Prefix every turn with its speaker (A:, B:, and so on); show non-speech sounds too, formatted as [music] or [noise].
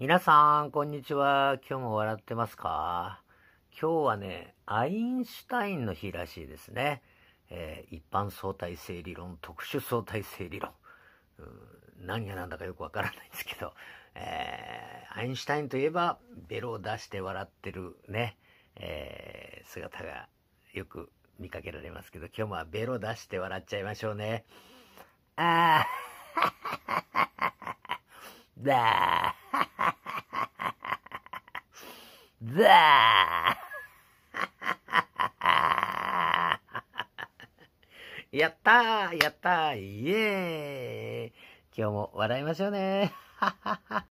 A: 皆さん、こんにちは。今日も笑ってますか今日はね、アインシュタインの日らしいですね。えー、一般相対性理論、特殊相対性理論。何が何だかよくわからないんですけど、えー、アインシュタインといえば、ベロを出して笑ってるね、えー、姿がよく見かけられますけど、今日もベロ出して笑っちゃいましょうね。あー [laughs]
B: だーだ
C: [laughs] ーやっ
D: たーやったーイエーイ今日も笑いましょうね